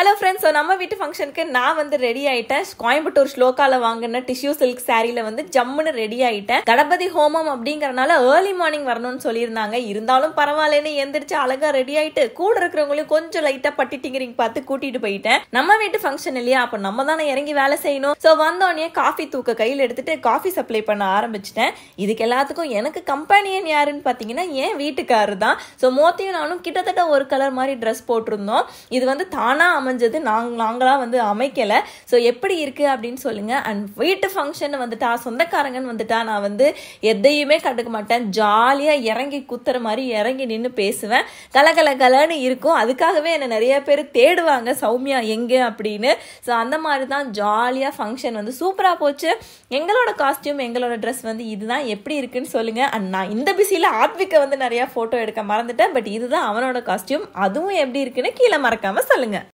hello friends so நம்ம வீட்டு ஃபங்க்ஷனுக்கு நான் வந்து ரெடி ஆயிட்டேன் கோயம்புத்தூர் ஸ்லோக்கால வாங்கின டிஷ்யூ சில்க் சாரியில வந்து ஜம்முன்னு ரெடி ஆயிட்டேன் கணபதி ஹோமம் அப்படிங்கறனால ஏர்லி மார்னிங் வரணும்னு சொல்லியிருந்தாங்க இருந்தாலும் பரவாயில்லன்னு எந்திரிச்சு அழகா ரெடி ஆயிட்டு கூட இருக்கிறவங்களையும் கொஞ்சம் லைட்டா பட்டிட்டிங்கிறீங்க பார்த்து கூட்டிட்டு போயிட்டேன் நம்ம வீட்டு ஃபங்க்ஷன் இல்லையா அப்போ நம்ம தானே இறங்கி வேலை செய்யணும் ஸோ வந்தோடனே காஃபி தூக்க கையில் எடுத்துட்டு காஃபி சப்ளை பண்ண ஆரம்பிச்சிட்டேன் இதுக்கு எல்லாத்துக்கும் எனக்கு கம்பெனியன் யாருன்னு பார்த்தீங்கன்னா ஏன் வீட்டுக்காரு தான் ஸோ மோத்தியும் நானும் கிட்டத்தட்ட ஒரு கலர் மாதிரி ட்ரெஸ் போட்டிருந்தோம் இது வந்து தானா அமைஞ்சது நாங்கள் நாங்களாக வந்து அமைக்கலை ஸோ எப்படி இருக்குது அப்படின்னு சொல்லுங்கள் அண்ட் வீட்டு ஃபங்க்ஷன் வந்துட்டா சொந்தக்காரங்கன்னு வந்துட்டா நான் வந்து எதையுமே கண்டுக்க மாட்டேன் ஜாலியாக இறங்கி குத்துற மாதிரி இறங்கி நின்று பேசுவேன் கலகல கலன்னு இருக்கும் அதுக்காகவே என்னை நிறைய பேர் தேடுவாங்க சௌமியா எங்கே அப்படின்னு ஸோ அந்த மாதிரி தான் ஜாலியாக ஃபங்க்ஷன் வந்து சூப்பராக போச்சு எங்களோட காஸ்டியூம் எங்களோட ட்ரெஸ் வந்து இதுதான் எப்படி இருக்குன்னு சொல்லுங்கள் அண்ட் நான் இந்த பிஸியில் ஆத்விக்கை வந்து நிறையா ஃபோட்டோ எடுக்க மறந்துட்டேன் பட் இதுதான் அவனோட காஸ்டியூம் அதுவும் எப்படி இருக்குன்னு கீழே மறக்காமல் சொல்லுங்கள்